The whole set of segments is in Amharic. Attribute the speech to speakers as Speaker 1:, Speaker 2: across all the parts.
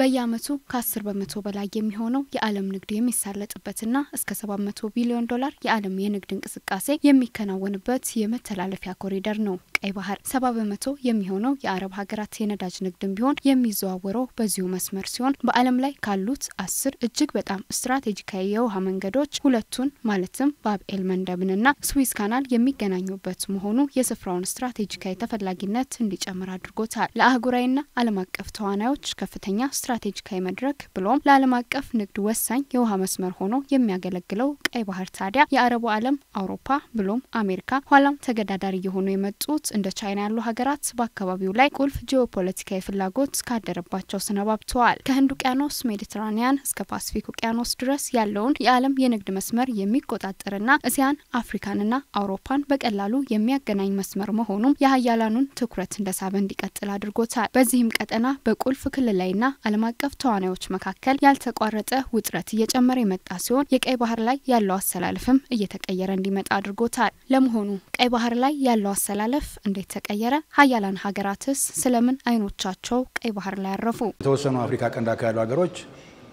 Speaker 1: በየአመቱ ከ10 በመቶ በላይ የሚሆነው የዓለም ንግድ የሚሳለጥበትና እስከ 700 ቢሊዮን ዶላር የዓለም የንግድ እንቅስቃሴ የሚከናወንበት የመተላለፊያ ኮሪደር ነው። ቀይ ባህር። ሰባ በመቶ የሚሆነው የአረብ ሀገራት የነዳጅ ንግድም ቢሆን የሚዘዋወረው በዚሁ መስመር ሲሆን በዓለም ላይ ካሉት አስር እጅግ በጣም ስትራቴጂካዊ የውሃ መንገዶች ሁለቱን ማለትም ባብኤል መንደብንና ስዊዝ ካናል የሚገናኙበት መሆኑ የስፍራውን ስትራቴጂካዊ ተፈላጊነት እንዲጨምር አድርጎታል። ለአህጉራዊና ዓለም አቀፍ ተዋናዮች ከፍተኛ ስትራቴጂካዊ መድረክ ብሎም ለዓለም አቀፍ ንግድ ወሳኝ የውሃ መስመር ሆኖ የሚያገለግለው ቀይ ባህር ታዲያ የአረቡ ዓለም አውሮፓ ብሎም አሜሪካ ኋላም ተገዳዳሪ የሆኑ የመጡት እንደ ቻይና ያሉ ሀገራት በአካባቢው ላይ ቁልፍ ጂኦፖለቲካዊ ፍላጎት ካደረባቸው ሰነባብተዋል። ከህንድ ውቅያኖስ ሜዲትራኒያን እስከ ፓስፊክ ውቅያኖስ ድረስ ያለውን የዓለም የንግድ መስመር የሚቆጣጠርና እስያን አፍሪካንና አውሮፓን በቀላሉ የሚያገናኝ መስመር መሆኑም የሀያላኑን ትኩረት እንደሳበ እንዲቀጥል አድርጎታል። በዚህም ቀጠና በቁልፍ ክልላዊና ዓለም አቀፍ ተዋናዮች መካከል ያልተቋረጠ ውጥረት እየጨመረ የመጣ ሲሆን የቀይ ባህር ላይ ያለው አሰላለፍም እየተቀየረ እንዲመጣ አድርጎታል። ለመሆኑ ቀይ ባህር ላይ ያለው አሰላለፍ እንዴት ተቀየረ? ሀያላን ሀገራትስ ስለምን አይኖቻቸው ቀይ ባህር ላይ ያረፉ?
Speaker 2: የተወሰኑ አፍሪካ ቀንድ አካባቢ ያሉ ሀገሮች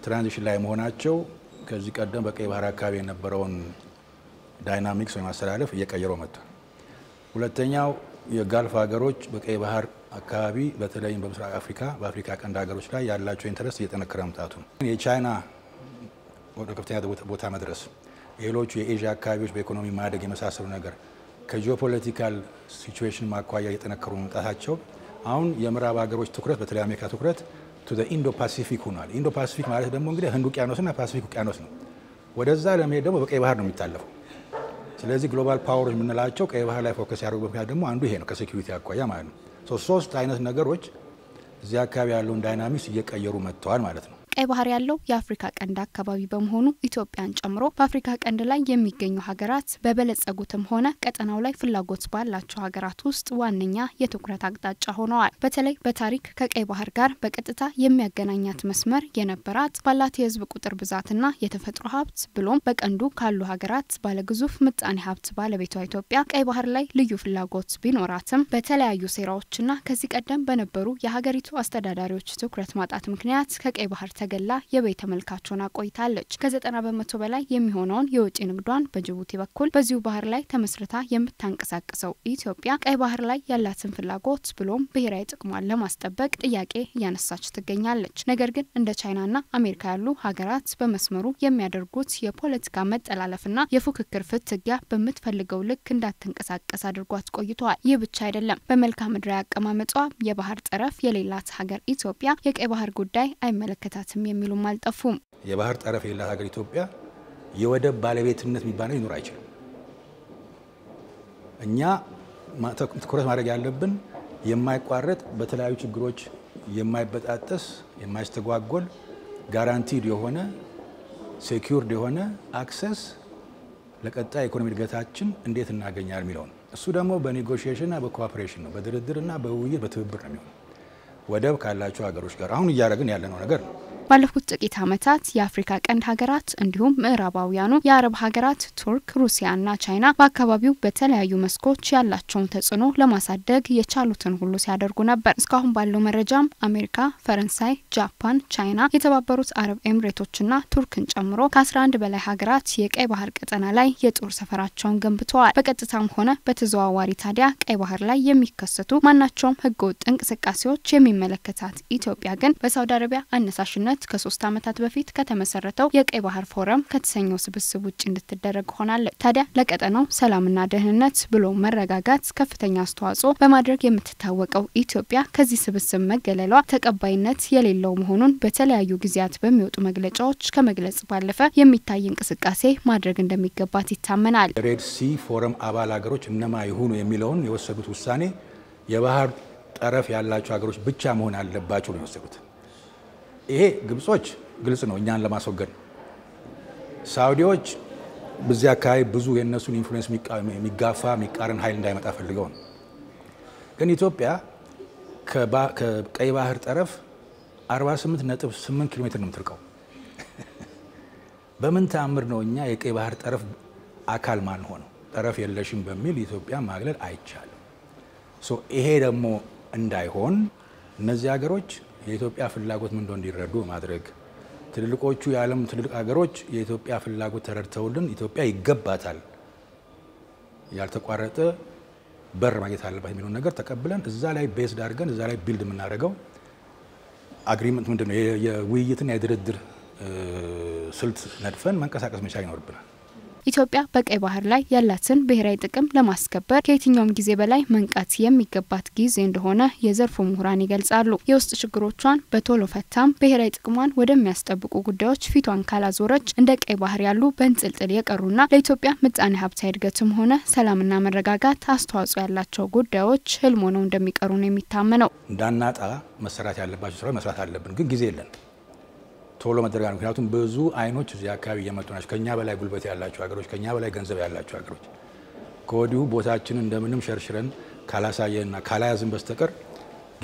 Speaker 2: ትራንዚሽን ላይ መሆናቸው ከዚህ ቀደም በቀይ ባህር አካባቢ የነበረውን ዳይናሚክስ ወይም አስተላለፍ እየቀየረው መጥቷል። ሁለተኛው የጋልፍ ሀገሮች በቀይ ባህር አካባቢ በተለይም በምስራቅ አፍሪካ በአፍሪካ ቀንድ ሀገሮች ላይ ያላቸው ኢንተረስት እየጠነከረ መምጣቱ ነው። የቻይና ወደ ከፍተኛ ቦታ መድረስ፣ ሌሎቹ የኤዥያ አካባቢዎች በኢኮኖሚ ማደግ የመሳሰሉ ነገር ከጂኦፖለቲካል ሲቹዌሽን ማኳያ እየጠነከሩ መምጣታቸው አሁን የምዕራብ ሀገሮች ትኩረት በተለይ አሜሪካ ትኩረት ቱ ኢንዶ ፓሲፊክ ሆኗል። ኢንዶ ፓሲፊክ ማለት ደግሞ እንግዲህ ህንድ ውቅያኖስና ፓሲፊክ ውቅያኖስ ነው። ወደዛ ለመሄድ ደግሞ በቀይ ባህር ነው የሚታለፈው። ስለዚህ ግሎባል ፓወሮች የምንላቸው ቀይ ባህር ላይ ፎከስ ያደርጉ ምክንያት ደግሞ አንዱ ይሄ ነው፣ ከሴኪሪቲ አኳያ ማለት ነው። ሶስት አይነት ነገሮች እዚህ አካባቢ ያለውን ዳይናሚክስ እየቀየሩ መጥተዋል ማለት ነው።
Speaker 1: ቀይ ባህር ያለው የአፍሪካ ቀንድ አካባቢ በመሆኑ ኢትዮጵያን ጨምሮ በአፍሪካ ቀንድ ላይ የሚገኙ ሀገራት በበለጸጉትም ሆነ ቀጠናው ላይ ፍላጎት ባላቸው ሀገራት ውስጥ ዋነኛ የትኩረት አቅጣጫ ሆነዋል። በተለይ በታሪክ ከቀይ ባህር ጋር በቀጥታ የሚያገናኛት መስመር የነበራት ባላት የህዝብ ቁጥር ብዛትና የተፈጥሮ ሀብት ብሎም በቀንዱ ካሉ ሀገራት ባለግዙፍ ምጣኔ ሀብት ባለቤቷ ኢትዮጵያ ቀይ ባህር ላይ ልዩ ፍላጎት ቢኖራትም በተለያዩ ሴራዎችና ከዚህ ቀደም በነበሩ የሀገሪቱ አስተዳዳሪዎች ትኩረት ማጣት ምክንያት ከቀይ ባህር ተገላ የበይ ተመልካቾን አቆይታለች። ቆይታለች። ከዘጠና በመቶ በላይ የሚሆነውን የውጭ ንግዷን በጅቡቲ በኩል በዚሁ ባህር ላይ ተመስርታ የምታንቀሳቅሰው ኢትዮጵያ ቀይ ባህር ላይ ያላትን ፍላጎት ብሎም ብሔራዊ ጥቅሟን ለማስጠበቅ ጥያቄ እያነሳች ትገኛለች። ነገር ግን እንደ ቻይናና አሜሪካ ያሉ ሀገራት በመስመሩ የሚያደርጉት የፖለቲካ መጠላለፍና የፉክክር ፍትጊያ በምትፈልገው ልክ እንዳትንቀሳቀስ አድርጓት ቆይተዋል። ይህ ብቻ አይደለም። በመልክዓ ምድራዊ አቀማመጧ የባህር ጠረፍ የሌላት ሀገር ኢትዮጵያ የቀይ ባህር ጉዳይ አይመለከታትም የለትም የሚሉም አልጠፉም።
Speaker 2: የባህር ጠረፍ የሌላት ሀገር ኢትዮጵያ የወደብ ባለቤትነት የሚባል ሊኖር አይችልም። እኛ ትኩረት ማድረግ ያለብን የማይቋረጥ በተለያዩ ችግሮች የማይበጣጠስ የማይስተጓጎል ጋራንቲድ የሆነ ሴኪርድ የሆነ አክሰስ ለቀጣይ የኢኮኖሚ እድገታችን እንዴት እናገኛል የሚለውን እሱ ደግሞ በኔጎሽሽንና በኮፐሬሽን ነው፣ በድርድርና በውይይት በትብብር ነው የሚሆን ወደብ ካላቸው ሀገሮች ጋር አሁን እያደረግን ያለነው ነገር ነው።
Speaker 1: ባለፉት ጥቂት ዓመታት የአፍሪካ ቀንድ ሀገራት እንዲሁም ምዕራባውያኑ የአረብ ሀገራት ቱርክ፣ ሩሲያና ቻይና በአካባቢው በተለያዩ መስኮች ያላቸውን ተጽዕኖ ለማሳደግ የቻሉትን ሁሉ ሲያደርጉ ነበር። እስካሁን ባለው መረጃም አሜሪካ፣ ፈረንሳይ፣ ጃፓን፣ ቻይና፣ የተባበሩት አረብ ኤምሬቶችና ቱርክን ጨምሮ ከ11 በላይ ሀገራት የቀይ ባህር ቀጠና ላይ የጦር ሰፈራቸውን ገንብተዋል። በቀጥታም ሆነ በተዘዋዋሪ ታዲያ ቀይ ባህር ላይ የሚከሰቱ ማናቸውም ህገወጥ እንቅስቃሴዎች የሚመለከታት ኢትዮጵያ ግን በሳውዲ አረቢያ አነሳሽነት ዓመት ከሶስት ዓመታት በፊት ከተመሰረተው የቀይ ባህር ፎረም ከተሰኘው ስብስብ ውጭ እንድትደረግ ሆናለች። ታዲያ ለቀጠናው ሰላምና ደህንነት ብሎ መረጋጋት ከፍተኛ አስተዋጽኦ በማድረግ የምትታወቀው ኢትዮጵያ ከዚህ ስብስብ መገለሏ ተቀባይነት የሌለው መሆኑን በተለያዩ ጊዜያት በሚወጡ መግለጫዎች ከመግለጽ ባለፈ የሚታይ እንቅስቃሴ ማድረግ እንደሚገባት ይታመናል።
Speaker 2: ሬድ ሲ ፎረም አባል ሀገሮች እነማ ይሁኑ የሚለውን የወሰዱት ውሳኔ የባህር ጠረፍ ያላቸው ሀገሮች ብቻ መሆን አለባቸው ነው የወሰዱት። ይሄ ግብጾች ግልጽ ነው፣ እኛን ለማስወገድ ነው። ሳውዲዎች በዚህ አካባቢ ብዙ የእነሱን ኢንፍሉዌንስ የሚጋፋ የሚቃረን ኃይል እንዳይመጣ ፈልገው ነው። ግን ኢትዮጵያ ከቀይ ባህር ጠረፍ 48.8 ኪሎ ሜትር ነው የምትርቀው። በምን ተአምር ነው እኛ የቀይ ባህር ጠረፍ አካል ማን ሆነው ጠረፍ የለሽም በሚል ኢትዮጵያ ማግለል አይቻልም። ይሄ ደግሞ እንዳይሆን እነዚህ ሀገሮች የኢትዮጵያ ፍላጎት ምን እንደሆነ እንዲረዱ ማድረግ ትልልቆቹ የዓለም ትልልቅ ሀገሮች የኢትዮጵያ ፍላጎት ተረድተውልን ኢትዮጵያ ይገባታል ያልተቋረጠ በር ማግኘት አለባት የሚለውን ነገር ተቀብለን እዛ ላይ ቤዝድ አድርገን እዛ ላይ ቢልድ የምናደርገው አግሪመንት ምንድን ነው የውይይትና የድርድር ስልት ነድፈን መንቀሳቀስ መቻል ይኖርብናል።
Speaker 1: ኢትዮጵያ በቀይ ባህር ላይ ያላትን ብሔራዊ ጥቅም ለማስከበር ከየትኛውም ጊዜ በላይ መንቃት የሚገባት ጊዜ እንደሆነ የዘርፉ ምሁራን ይገልጻሉ። የውስጥ ችግሮቿን በቶሎ ፈታም ብሔራዊ ጥቅሟን ወደሚያስጠብቁ ጉዳዮች ፊቷን ካላዞረች እንደ ቀይ ባህር ያሉ በእንጥልጥል የቀሩና ለኢትዮጵያ ምጣኔ ሀብታዊ እድገትም ሆነ ሰላምና መረጋጋት አስተዋጽኦ ያላቸው ጉዳዮች ህልሞ ነው እንደሚቀሩ ነው የሚታመነው።
Speaker 2: እንዳናጣ መሰራት ያለባቸው ስራ መስራት አለብን፣ ግን ጊዜ የለን ቶሎ መደረግ ነው። ምክንያቱም ብዙ አይኖች እዚህ አካባቢ እየመጡ ናቸው። ከኛ በላይ ጉልበት ያላቸው ሀገሮች፣ ከኛ በላይ ገንዘብ ያላቸው ሀገሮች ከወዲሁ ቦታችን እንደምንም ሸርሽረን ካላሳየንና ካላያዝን በስተቀር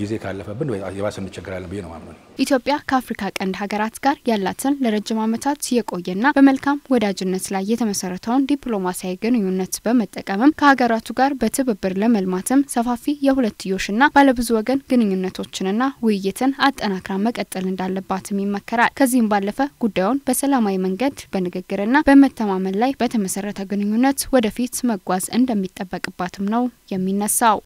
Speaker 2: ጊዜ ካለፈብን የባሰ እንቸገራለን ብዬ ነው ማምነው።
Speaker 1: ኢትዮጵያ ከአፍሪካ ቀንድ ሀገራት ጋር ያላትን ለረጅም ዓመታት የቆየና በመልካም ወዳጅነት ላይ የተመሰረተውን ዲፕሎማሲያዊ ግንኙነት በመጠቀምም ከሀገራቱ ጋር በትብብር ለመልማትም ሰፋፊ የሁለትዮሽና ባለብዙ ወገን ግንኙነቶችንና ውይይትን አጠናክራ መቀጠል እንዳለባትም ይመከራል። ከዚህም ባለፈ ጉዳዩን በሰላማዊ መንገድ በንግግርና በመተማመን ላይ በተመሰረተ ግንኙነት ወደፊት መጓዝ እንደሚጠበቅባትም ነው የሚነሳው።